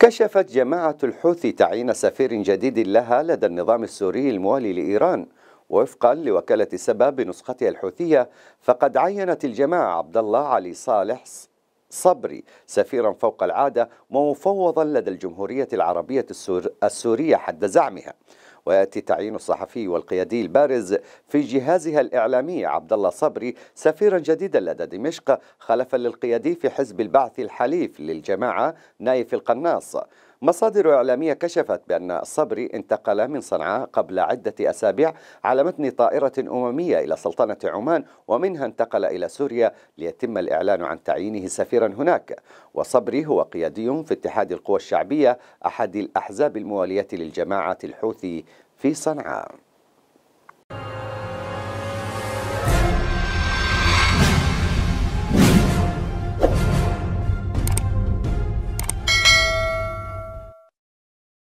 كشفت جماعة الحوثي تعيين سفير جديد لها لدى النظام السوري الموالي لإيران وفقا لوكالة سبا بنسختها الحوثية فقد عينت الجماعة عبد الله علي صالح صبري سفيرا فوق العادة ومفوضا لدى الجمهورية العربية السور السورية حد زعمها وياتي تعيين الصحفي والقيادي البارز في جهازها الاعلامي عبد الله صبري سفيرا جديدا لدى دمشق خلفا للقيادي في حزب البعث الحليف للجماعه نايف القناص مصادر إعلامية كشفت بأن الصبري انتقل من صنعاء قبل عدة أسابيع على متن طائرة أممية إلى سلطنة عمان ومنها انتقل إلى سوريا ليتم الإعلان عن تعيينه سفيرا هناك وصبري هو قيادي في اتحاد القوى الشعبية أحد الأحزاب الموالية للجماعة الحوثي في صنعاء